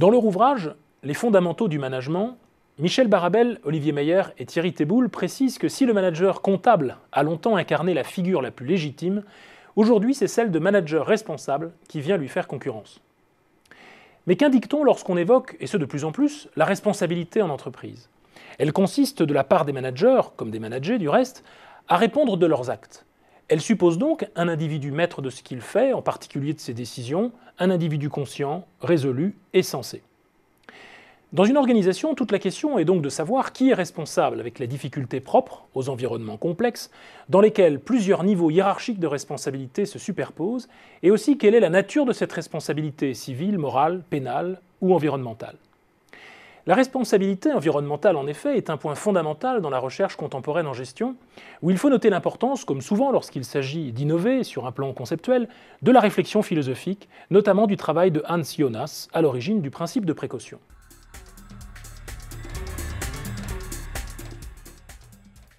Dans leur ouvrage Les fondamentaux du management, Michel Barabel, Olivier Meyer et Thierry teboul précisent que si le manager comptable a longtemps incarné la figure la plus légitime, aujourd'hui c'est celle de manager responsable qui vient lui faire concurrence. Mais qu'indique-t-on lorsqu'on évoque, et ce de plus en plus, la responsabilité en entreprise Elle consiste de la part des managers, comme des managers du reste, à répondre de leurs actes. Elle suppose donc un individu maître de ce qu'il fait, en particulier de ses décisions, un individu conscient, résolu et sensé. Dans une organisation, toute la question est donc de savoir qui est responsable avec les difficultés propres aux environnements complexes, dans lesquels plusieurs niveaux hiérarchiques de responsabilité se superposent, et aussi quelle est la nature de cette responsabilité civile, morale, pénale ou environnementale. La responsabilité environnementale, en effet, est un point fondamental dans la recherche contemporaine en gestion, où il faut noter l'importance, comme souvent lorsqu'il s'agit d'innover sur un plan conceptuel, de la réflexion philosophique, notamment du travail de Hans Jonas, à l'origine du principe de précaution.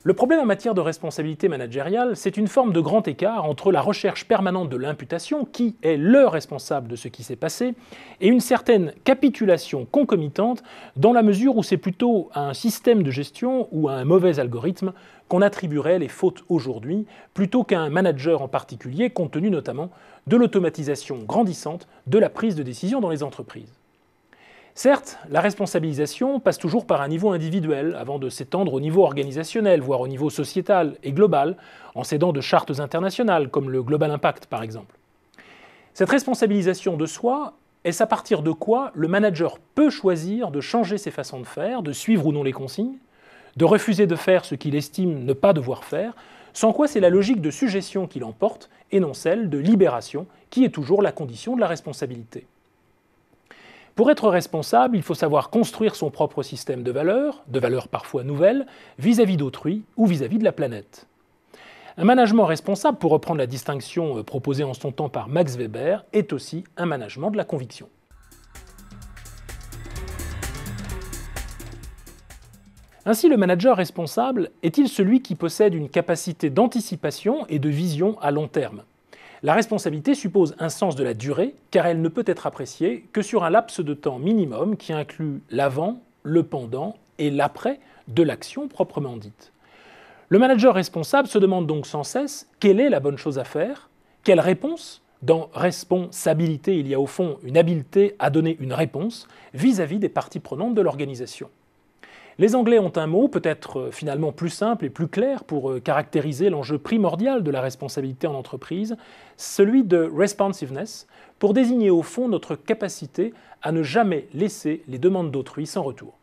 Le problème en matière de responsabilité managériale, c'est une forme de grand écart entre la recherche permanente de l'imputation, qui est le responsable de ce qui s'est passé, et une certaine capitulation concomitante, dans la mesure où c'est plutôt à un système de gestion ou à un mauvais algorithme qu'on attribuerait les fautes aujourd'hui, plutôt qu'à un manager en particulier, compte tenu notamment de l'automatisation grandissante de la prise de décision dans les entreprises. Certes, la responsabilisation passe toujours par un niveau individuel avant de s'étendre au niveau organisationnel, voire au niveau sociétal et global, en s'aidant de chartes internationales comme le Global Impact par exemple. Cette responsabilisation de soi, est-ce à partir de quoi le manager peut choisir de changer ses façons de faire, de suivre ou non les consignes, de refuser de faire ce qu'il estime ne pas devoir faire, sans quoi c'est la logique de suggestion qui l'emporte et non celle de libération qui est toujours la condition de la responsabilité. Pour être responsable, il faut savoir construire son propre système de valeurs, de valeurs parfois nouvelles, vis-à-vis d'autrui ou vis-à-vis de la planète. Un management responsable, pour reprendre la distinction euh, proposée en son temps par Max Weber, est aussi un management de la conviction. Ainsi, le manager responsable est-il celui qui possède une capacité d'anticipation et de vision à long terme la responsabilité suppose un sens de la durée, car elle ne peut être appréciée que sur un laps de temps minimum qui inclut l'avant, le pendant et l'après de l'action proprement dite. Le manager responsable se demande donc sans cesse quelle est la bonne chose à faire, quelle réponse, dans responsabilité il y a au fond une habileté à donner une réponse vis-à-vis -vis des parties prenantes de l'organisation. Les Anglais ont un mot peut-être euh, finalement plus simple et plus clair pour euh, caractériser l'enjeu primordial de la responsabilité en entreprise, celui de responsiveness, pour désigner au fond notre capacité à ne jamais laisser les demandes d'autrui sans retour.